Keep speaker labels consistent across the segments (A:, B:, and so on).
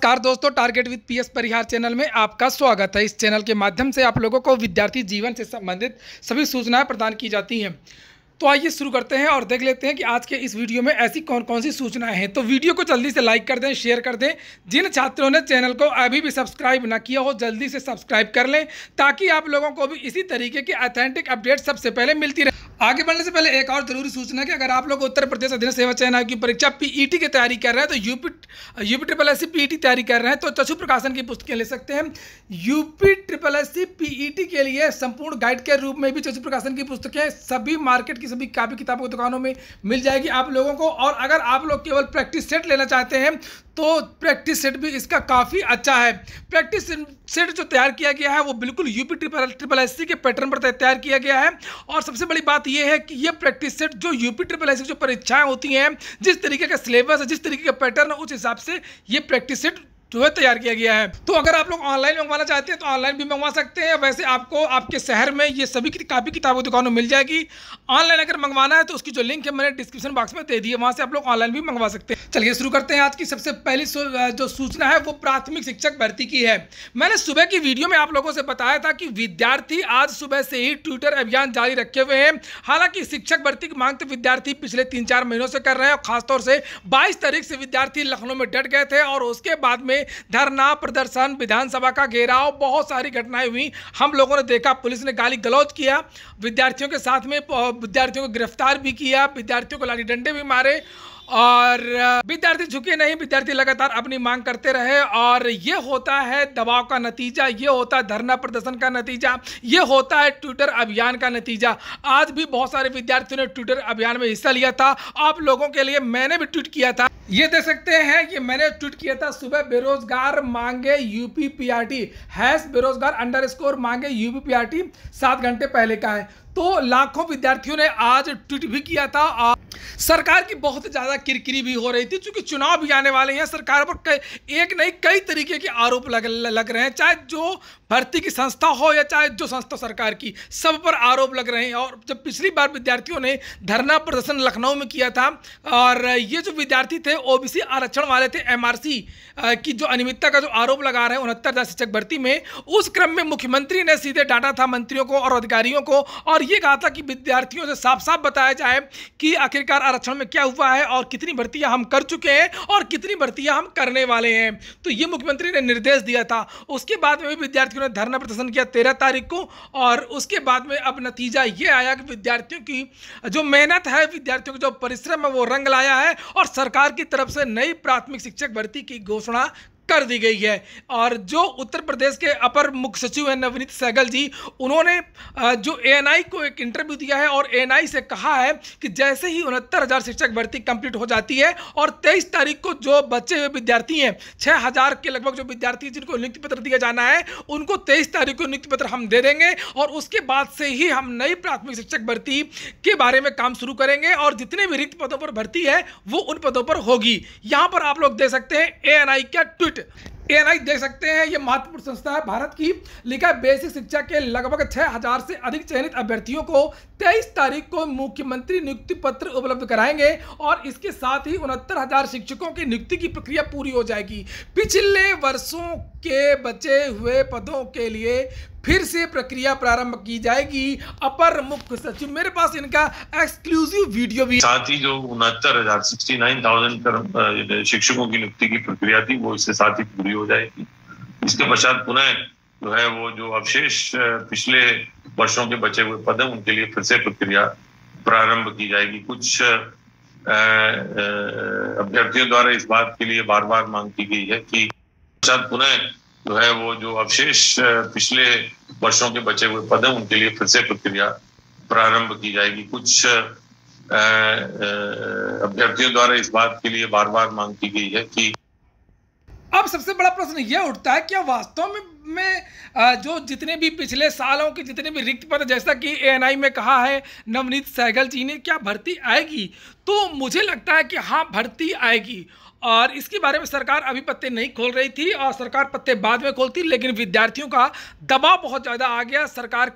A: नमस्कार दोस्तों target with PS Parihar channel में आपका स्वागत है इस चैनल के माध्यम से आप लोगों को विद्यार्थी जीवन से संबंधित सभी सूचनाएं प्रदान की जाती हैं तो आइए शुरू करते हैं और देख लेते हैं कि आज के इस वीडियो में ऐसी कौन कौन सी सूचनाएं हैं तो वीडियो को जल्दी से लाइक कर दें शेयर कर दें जिन छात्रों ने चैनल को अभी भी सब्सक्राइब ना किया हो जल्दी से सब्सक्राइब कर लें ताकि आप लोगों को भी इसी तरीके की अथेंटिक अपडेट सबसे पहले मिलती रहे आगे बढ़ने से पहले एक और जरूरी सूचना कि अगर आप लोग उत्तर प्रदेश अधीन सेवा चयन आयोग की परीक्षा पीईटी e की तैयारी कर रहे हैं तो UP UP triple S C PE तैयारी कर रहे हैं तो चशु प्रकाशन की पुस्तकें ले सकते हैं UP triple S C PET के लिए संपूर्ण गाइड के रूप में भी चशु प्रकाशन की पुस्तकें सभी मार्केट की सभी कापी किताबों की दुकानों में मिल जाएगी आप लोगों को और अगर आप लोग केवल प्रैक्टिस सेट लेना चाहते हैं तो प्रैक्टिस सेट भी इसका काफ़ी अच्छा है प्रैक्टिस सेट जो तैयार किया गया है वो बिल्कुल यूपी ट्रिपल ट्रिपल एस के पैटर्न पर तैयार किया गया है और सबसे बड़ी बात ये है कि ये प्रैक्टिस सेट जो यूपी ट्रिपल एस जो परीक्षाएं होती हैं जिस तरीके का सिलेबस है जिस तरीके का पैटर्न है उस हिसाब से ये प्रैक्टिस सेट जो है तैयार किया गया है तो अगर आप लोग ऑनलाइन मंगवाना चाहते हैं तो ऑनलाइन भी मंगवा सकते हैं वैसे आपको आपके शहर में ये सभी कापी किताबों दुकानों मिल जाएगी ऑनलाइन अगर मंगवाना है तो उसकी जो लिंक है मैंने डिस्क्रिप्शन बॉक्स में दे दी है वहाँ से आप लोग ऑनलाइन भी मंगवा सकते हैं चलिए शुरू करते हैं आज की सबसे पहली जो सूचना है वो प्राथमिक शिक्षक भर्ती की है मैंने सुबह की वीडियो में आप लोगों से बताया था कि विद्यार्थी आज सुबह से ही ट्विटर अभियान जारी रखे हुए हैं हालांकि शिक्षक भर्ती की मांग तो विद्यार्थी पिछले तीन चार महीनों से कर रहे हैं और खासतौर से बाईस तारीख से विद्यार्थी लखनऊ में डट गए थे और उसके बाद में धरना प्रदर्शन विधानसभा का घेराव बहुत सारी घटनाएं हुई हम लोगों ने देखा पुलिस ने गाली गलौज किया विद्यार्थियों के साथ में विद्यार्थियों को गिरफ्तार भी किया विद्यार्थियों को लाठी डंडे भी मारे और विद्यार्थी झुके नहीं विद्यार्थी लगातार अपनी मांग करते रहे और ये होता है दबाव का नतीजा ये होता है धरना प्रदर्शन का नतीजा ये होता है ट्विटर अभियान का नतीजा आज भी बहुत सारे विद्यार्थियों ने ट्विटर अभियान में हिस्सा लिया था आप लोगों के लिए मैंने भी ट्वीट किया था ये देख सकते हैं कि मैंने ट्वीट किया था सुबह बेरोजगार मांगे यूपी पी टी हैश बेरोजगार अंडर स्कोर मांगे यूपी पी आर टी सात घंटे पहले का है तो लाखों विद्यार्थियों ने आज ट्वीट भी किया था और सरकार की बहुत ज़्यादा किरकिरी भी हो रही थी क्योंकि चुनाव भी आने वाले हैं सरकार पर एक नहीं कई तरीके के आरोप लग लग रहे हैं चाहे जो भर्ती की संस्था हो या चाहे जो संस्था सरकार की सब पर आरोप लग रहे हैं और जब पिछली बार विद्यार्थियों ने धरना प्रदर्शन लखनऊ में किया था और ये जो विद्यार्थी थे ओबीसी आरक्षण वाले थे एमआरसी की जो अनियमितता का जो आरोप लगा रहे हैं उनहत्तर हजार शिक्षक भर्ती में उस क्रम में मुख्यमंत्री ने सीधे डांटा था मंत्रियों को और अधिकारियों को और ये कहा था कि विद्यार्थियों से साफ साफ बताया जाए कि आखिरकार आरक्षण में क्या हुआ है और कितनी भर्तियाँ हम कर चुके हैं और कितनी भर्तियाँ हम करने वाले हैं तो ये मुख्यमंत्री ने निर्देश दिया था उसके बाद में भी विद्यार्थियों विद्यार्थियों ने धरना प्रदर्शन किया तेरह तारीख को और उसके बाद में अब नतीजा ये आया कि विद्यार्थियों की जो मेहनत है विद्यार्थियों का जो परिश्रम है वो रंग लाया है और सरकार की तरफ से नई प्राथमिक शिक्षक भर्ती की घोषणा कर दी गई है और जो उत्तर प्रदेश के अपर मुख्य सचिव हैं नवनीत सहगल जी उन्होंने जो ए को एक इंटरव्यू दिया है और ए से कहा है कि जैसे ही उनहत्तर हज़ार शिक्षक भर्ती कंप्लीट हो जाती है और तेईस तारीख को जो बचे हुए विद्यार्थी हैं छः हज़ार के लगभग जो विद्यार्थी जिनको नियुक्ति पत्र दिया जाना है उनको तेईस तारीख को नियुक्ति पत्र हम दे देंगे और उसके बाद से ही हम नई प्राथमिक शिक्षक भर्ती के बारे में काम शुरू करेंगे और जितने भी रिक्त पदों पर भर्ती है वो उन पदों पर होगी यहाँ पर आप लोग दे सकते हैं ए का ट्वीट प्रोजेक्ट एएनआई देख सकते हैं ये महत्वपूर्ण संस्था है भारत की लिखा बेसिक शिक्षा के लगभग छह हजार से अधिक चयनित अभ्यर्थियों को तेईस तारीख को मुख्यमंत्री नियुक्ति पत्र उपलब्ध कराएंगे और इसके साथ ही उनहत्तर हजार शिक्षकों की नियुक्ति की प्रक्रिया पूरी हो जाएगी पिछले वर्षों के बचे हुए पदों के लिए फिर से प्रक्रिया प्रारंभ की जाएगी अपर मुख्य सचिव मेरे पास इनका एक्सक्लूसिव वीडियो भी साथ ही जो उनहत्तर हजार सिक्सटी नाइन थाउजेंड शिक्षकों की नियुक्ति की प्रक्रिया थी वो इससे साथ ही पूरी हो जाएगी इसके पश्चात पुनः जो है वो जो अवशेष पिछले वर्षों के बचे हुए पद है उनके लिए फिर से प्रक्रिया प्रारंभ की जाएगी कुछ अभ्यर्थियों द्वारा इस बात के लिए बार बार मांग की गई है कि पश्चात पुनः जो है वो जो अवशेष पिछले वर्षों के बचे हुए पद हैं उनके लिए फिर से प्रक्रिया प्रारंभ की जाएगी कुछ अभ्यर्थियों द्वारा इस बात के लिए बार बार मांग की गई है कि अब सबसे बड़ा प्रश्न यह उठता है क्या वास्तव में में जो जितने भी पिछले सालों के जितने भी रिक्त पद जैसा कि ए में कहा है नवनीत सहगल जी ने क्या भर्ती आएगी तो मुझे लगता है कि हाँ भर्ती आएगी और इसके बारे में सरकार अभी पत्ते नहीं खोल रही थी और सरकार पत्ते बाद में खोलती लेकिन विद्यार्थियों का दबाव बहुत ज़्यादा आ गया सरकार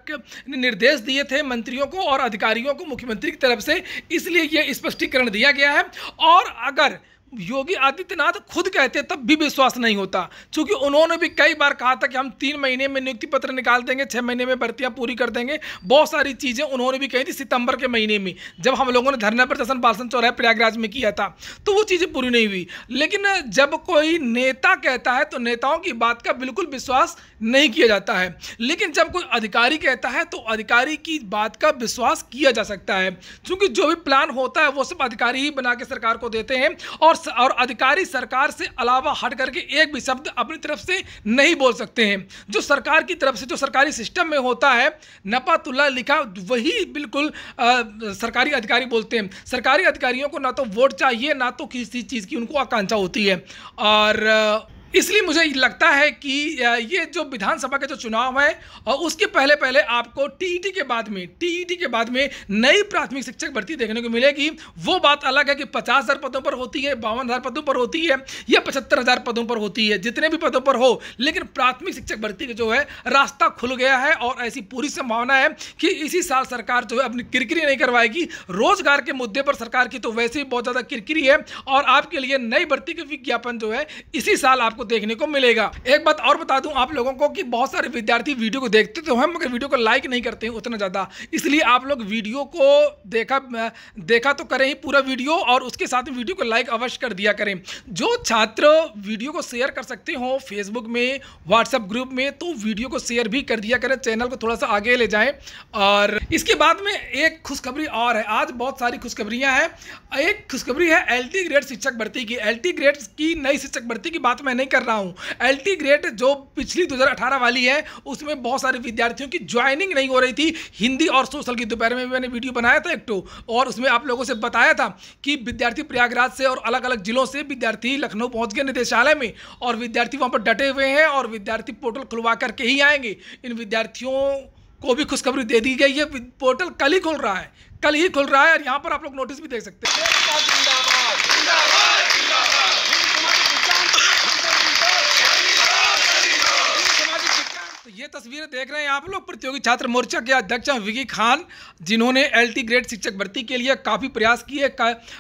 A: ने निर्देश दिए थे मंत्रियों को और अधिकारियों को मुख्यमंत्री की तरफ से इसलिए ये स्पष्टीकरण दिया गया है और अगर योगी आदित्यनाथ खुद कहते तब भी विश्वास नहीं होता क्योंकि उन्होंने भी कई बार कहा था कि हम तीन महीने में नियुक्ति पत्र निकाल देंगे छः महीने में भर्तियाँ पूरी कर देंगे बहुत सारी चीज़ें उन्होंने भी कही थी सितंबर के महीने में जब हम लोगों ने धरना प्रदर्शन बालसन चौराहे प्रयागराज में किया था तो वो चीज़ें पूरी नहीं हुई लेकिन जब कोई नेता कहता है तो नेताओं की बात का बिल्कुल विश्वास नहीं किया जाता है लेकिन जब कोई अधिकारी कहता है तो अधिकारी की बात का विश्वास किया जा सकता है क्योंकि जो भी प्लान होता है वो सब अधिकारी ही बना के सरकार को देते हैं और और अधिकारी सरकार से अलावा हट करके एक भी शब्द अपनी तरफ से नहीं बोल सकते हैं जो सरकार की तरफ से जो सरकारी सिस्टम में होता है नपातुल्ला लिखा वही बिल्कुल आ, सरकारी अधिकारी बोलते हैं सरकारी अधिकारियों को ना तो वोट चाहिए ना तो किसी चीज़ की उनको आकांक्षा होती है और इसलिए मुझे लगता है कि ये जो विधानसभा के जो चुनाव है और उसके पहले पहले आपको टीईटी के बाद में टीईटी के बाद में नई प्राथमिक शिक्षक भर्ती देखने को मिलेगी वो बात अलग है कि पचास हज़ार पदों पर होती है बावन हज़ार पदों पर होती है या पचहत्तर हज़ार पदों पर होती है जितने भी पदों पर हो लेकिन प्राथमिक शिक्षक भर्ती का जो है रास्ता खुल गया है और ऐसी पूरी संभावना है कि इसी साल सरकार जो है अपनी किरकिरी नहीं करवाएगी रोजगार के मुद्दे पर सरकार की तो वैसे ही बहुत ज़्यादा किरकिरी है और आपके लिए नई भर्ती के विज्ञापन जो है इसी साल आपको आपको देखने को मिलेगा एक बात और बता दूं आप लोगों को कि बहुत सारे विद्यार्थी वीडियो को देखते तो हैं मगर वीडियो को लाइक नहीं करते हैं उतना ज़्यादा इसलिए आप लोग वीडियो को देखा देखा तो करें ही पूरा वीडियो और उसके साथ में वीडियो को लाइक अवश्य कर दिया करें जो छात्र वीडियो को शेयर कर सकते हो फेसबुक में व्हाट्सएप ग्रुप में तो वीडियो को शेयर भी कर दिया करें चैनल को थोड़ा सा आगे ले जाएं और इसके बाद में एक खुशखबरी और है आज बहुत सारी खुशखबरियां हैं एक खुशखबरी है एल ग्रेड शिक्षक भर्ती की एल ग्रेड की नई शिक्षक भर्ती की बात मैं नहीं कर रहा हूँ एल टी ग्रेड जो पिछली 2018 वाली है उसमें बहुत सारे विद्यार्थियों की ज्वाइनिंग नहीं हो रही थी हिंदी और सोशल की दोपहर में मैंने वीडियो बनाया था एक तो और उसमें आप लोगों से बताया था कि विद्यार्थी प्रयागराज से और अलग अलग जिलों से विद्यार्थी लखनऊ पहुँच गए निदेशालय में और विद्यार्थी वहाँ पर डटे हुए हैं और विद्यार्थी पोर्टल खुलवा करके ही आएंगे इन विद्यार्थियों को भी खुशखबरी दे दी गई है पोर्टल कल ही खुल रहा है कल ही खुल रहा है और यहाँ पर आप लोग नोटिस भी देख सकते हैं ये तस्वीरें देख रहे हैं आप लोग प्रतियोगी छात्र मोर्चा के अध्यक्ष विकी खान जिन्होंने एलटी ग्रेड शिक्षक भर्ती के लिए काफ़ी प्रयास किए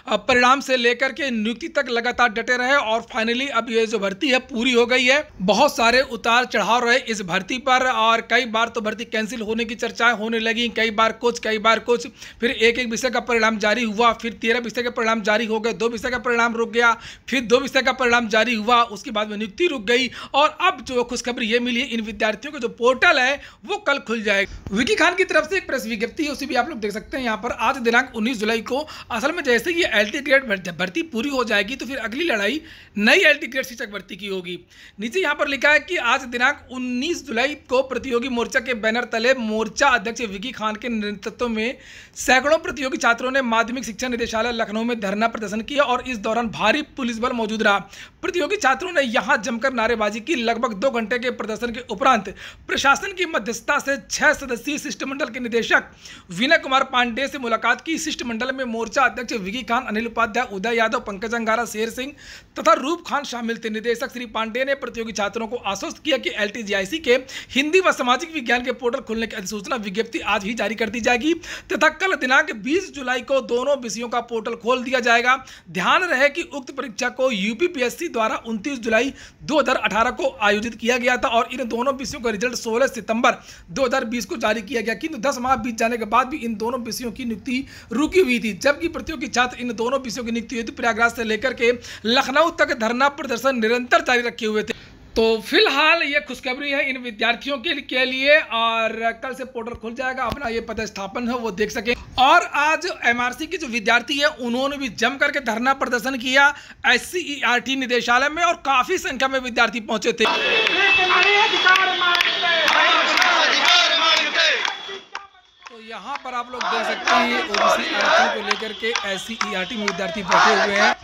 A: परिणाम से लेकर के नियुक्ति तक लगातार डटे रहे और फाइनली अब ये जो भर्ती है पूरी हो गई है बहुत सारे उतार चढ़ाव रहे इस भर्ती पर और कई बार तो भर्ती कैंसिल होने की चर्चाएं होने लगी कई बार कुछ कई बार कुछ फिर एक एक विषय का परिणाम जारी हुआ फिर तेरह विषय के परिणाम जारी हो गए दो विषय का परिणाम रुक गया फिर दो विषय का परिणाम जारी हुआ उसके बाद में नियुक्ति रुक गई और अब जो खुशखबरी ये मिली इन विद्यार्थियों को जो पोर्टल है वो कल खुल जाएगा विकी खान की तरफ से एक प्रेस विज्ञप्ति है उसे भी आप लोग देख सकते हैं यहाँ पर आज दिनांक 19 जुलाई को असल में जैसे ही एल टी ग्रेड भर्ती पूरी हो जाएगी तो फिर अगली लड़ाई नई एल टी ग्रेड शिक्षक भर्ती की होगी नीचे यहाँ पर लिखा है कि आज दिनांक उन्नीस जुलाई को प्रतियोगी मोर्चा के बैनर तले मोर्चा अध्यक्ष विकी खान के नेतृत्व में सैकड़ों प्रतियोगी छात्रों ने माध्यमिक शिक्षा निदेशालय लखनऊ में धरना प्रदर्शन किया और इस दौरान भारी पुलिस बल मौजूद रहा प्रतियोगी छात्रों ने यहाँ जमकर नारेबाजी की लगभग दो घंटे के प्रदर्शन के उपरांत प्रशासन की मध्यस्थता से छह सदस्यीय शिष्टमंडल के निदेशक विनय कुमार पांडे से मुलाकात की शिष्टमंडल में मोर्चा अध्यक्ष विकी खान अनिल उपाध्याय उदय यादव पंकज अंगारा शेर सिंह तथा रूप खान शामिल थे निदेशक श्री पांडे ने प्रतियोगी छात्रों को आश्वस्त किया कि एल के हिंदी व सामाजिक विज्ञान के पोर्टल खोलने की अधिसूचना विज्ञप्ति आज ही जारी कर दी जाएगी तथा कल दिनांक बीस जुलाई को दोनों विषयों का पोर्टल खोल दिया जाएगा ध्यान रहे कि उक्त परीक्षा को यूपीपीएससी द्वारा उनतीस जुलाई दो को आयोजित किया गया था और इन दोनों विषयों का रिजल्ट बजट 16 सितंबर 2020 को जारी किया गया किंतु 10 माह बीत जाने के बाद भी इन दोनों विषयों की नियुक्ति रुकी हुई थी जबकि प्रतियोगी छात्र इन दोनों विषयों की नियुक्ति हुई थी प्रयागराज से लेकर के लखनऊ तक धरना प्रदर्शन निरंतर जारी रखे हुए थे तो फिलहाल ये खुशखबरी है इन विद्यार्थियों के, के लिए और कल से पोर्टल खुल जाएगा अपना ये पद स्थापन है वो देख सके और आज एमआरसी के जो विद्यार्थी है उन्होंने भी जम करके धरना प्रदर्शन किया एस सी e निदेशालय में और काफी संख्या में विद्यार्थी पहुंचे थे तो यहाँ पर आप लोग देख सकते हैं ओबीसी आरक्षण को लेकर के एस e में विद्यार्थी बैठे हुए हैं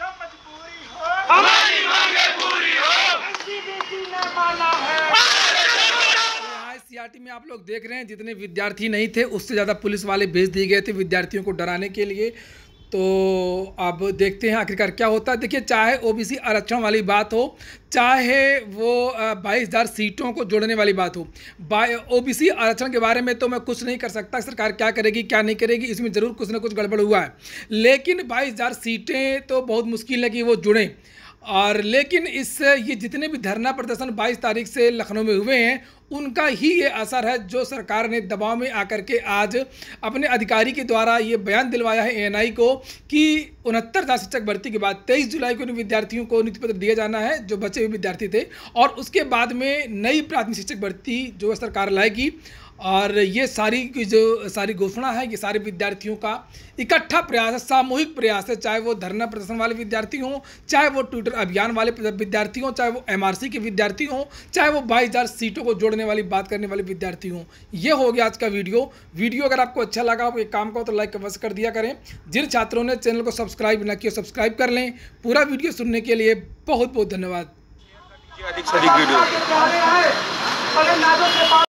A: एनसीईआरटी में आप लोग देख रहे हैं जितने विद्यार्थी नहीं थे उससे ज़्यादा पुलिस वाले भेज दिए गए थे विद्यार्थियों को डराने के लिए तो अब देखते हैं आखिरकार क्या होता है देखिए चाहे ओबीसी आरक्षण वाली बात हो चाहे वो बाईस हज़ार सीटों को जोड़ने वाली बात हो ओबीसी आरक्षण के बारे में तो मैं कुछ नहीं कर सकता सरकार क्या करेगी क्या नहीं करेगी इसमें ज़रूर कुछ ना कुछ गड़बड़ हुआ है लेकिन बाईस हज़ार सीटें तो बहुत मुश्किल है कि वो जुड़ें और लेकिन इससे ये जितने भी धरना प्रदर्शन 22 तारीख से लखनऊ में हुए हैं उनका ही ये असर है जो सरकार ने दबाव में आकर के आज अपने अधिकारी के द्वारा ये बयान दिलवाया है एएनआई को कि उनहत्तर हजार शिक्षक भर्ती के बाद 23 जुलाई को इन विद्यार्थियों को नियुक्ति पत्र दिया जाना है जो बचे हुए विद्यार्थी थे और उसके बाद में नई प्राथमिक शिक्षक भर्ती जो सरकार लाएगी और ये सारी की जो सारी घोषणा है ये सारे विद्यार्थियों का इकट्ठा प्रयास है सामूहिक प्रयास है चाहे वो धरना प्रदर्शन वाले विद्यार्थी हों चाहे वो ट्विटर अभियान वाले विद्यार्थी हों चाहे वो एमआरसी के विद्यार्थी हों चाहे वो बाईस हज़ार सीटों को जोड़ने वाली बात करने वाले विद्यार्थी हों ये हो गया आज का वीडियो वीडियो अगर आपको अच्छा लगा हो काम का तो लाइक अवश्य कर दिया करें जिन छात्रों ने चैनल को सब्सक्राइब न किया सब्सक्राइब कर लें पूरा वीडियो सुनने के लिए बहुत बहुत धन्यवाद अधिक से अधिक वीडियो